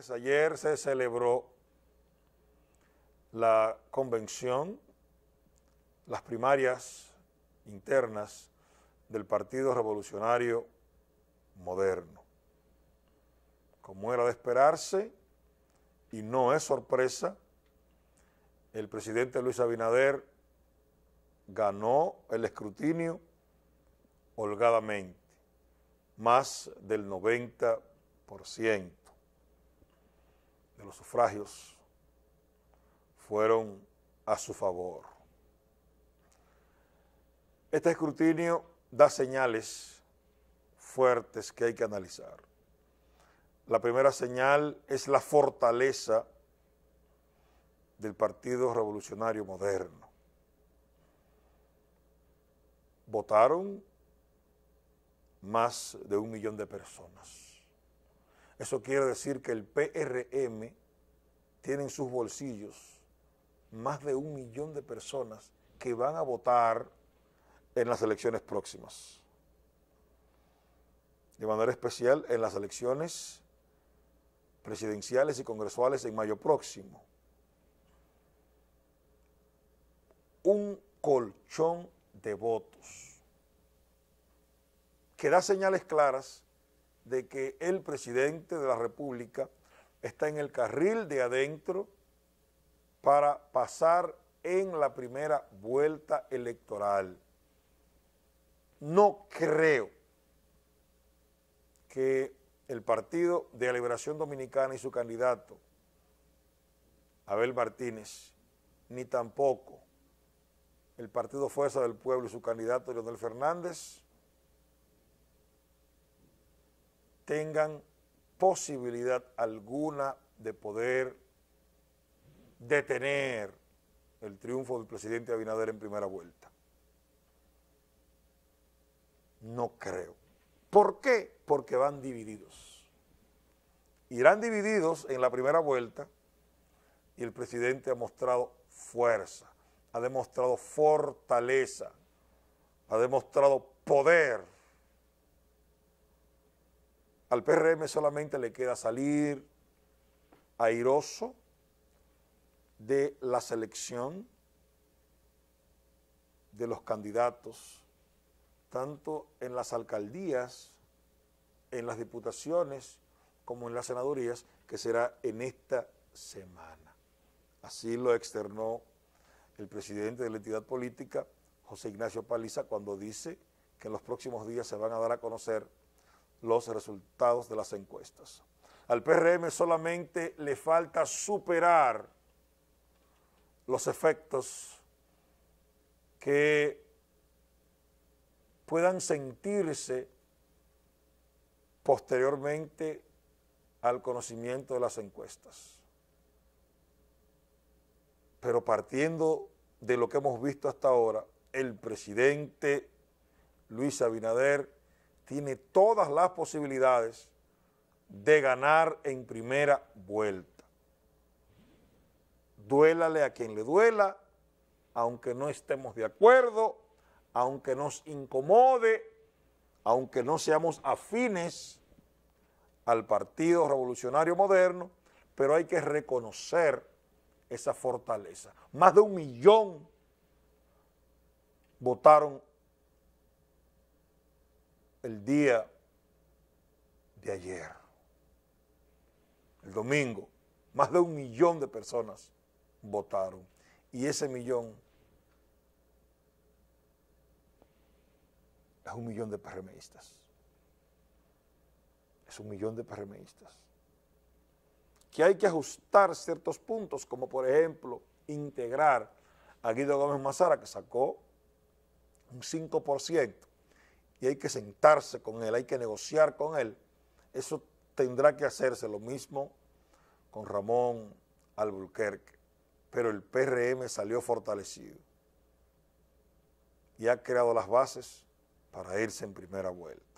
Pues ayer se celebró la convención, las primarias internas del Partido Revolucionario Moderno. Como era de esperarse, y no es sorpresa, el presidente Luis Abinader ganó el escrutinio holgadamente, más del 90% los sufragios fueron a su favor. Este escrutinio da señales fuertes que hay que analizar. La primera señal es la fortaleza del Partido Revolucionario Moderno. Votaron más de un millón de personas eso quiere decir que el PRM tiene en sus bolsillos más de un millón de personas que van a votar en las elecciones próximas. De manera especial en las elecciones presidenciales y congresuales en mayo próximo. Un colchón de votos que da señales claras de que el presidente de la República está en el carril de adentro para pasar en la primera vuelta electoral. No creo que el Partido de la Liberación Dominicana y su candidato, Abel Martínez, ni tampoco el Partido Fuerza del Pueblo y su candidato, Leonel Fernández, tengan posibilidad alguna de poder detener el triunfo del presidente Abinader en primera vuelta. No creo. ¿Por qué? Porque van divididos. Irán divididos en la primera vuelta y el presidente ha mostrado fuerza, ha demostrado fortaleza, ha demostrado poder al PRM solamente le queda salir airoso de la selección de los candidatos, tanto en las alcaldías, en las diputaciones, como en las senadurías, que será en esta semana. Así lo externó el presidente de la entidad política, José Ignacio Paliza, cuando dice que en los próximos días se van a dar a conocer los resultados de las encuestas. Al PRM solamente le falta superar los efectos que puedan sentirse posteriormente al conocimiento de las encuestas. Pero partiendo de lo que hemos visto hasta ahora, el presidente Luis Abinader tiene todas las posibilidades de ganar en primera vuelta. Duélale a quien le duela, aunque no estemos de acuerdo, aunque nos incomode, aunque no seamos afines al Partido Revolucionario Moderno, pero hay que reconocer esa fortaleza. Más de un millón votaron el día de ayer, el domingo, más de un millón de personas votaron. Y ese millón es un millón de PRMistas. Es un millón de PRMistas. Que hay que ajustar ciertos puntos, como por ejemplo, integrar a Guido Gómez Mazara, que sacó un 5%, y hay que sentarse con él, hay que negociar con él, eso tendrá que hacerse lo mismo con Ramón Albuquerque. Pero el PRM salió fortalecido y ha creado las bases para irse en primera vuelta.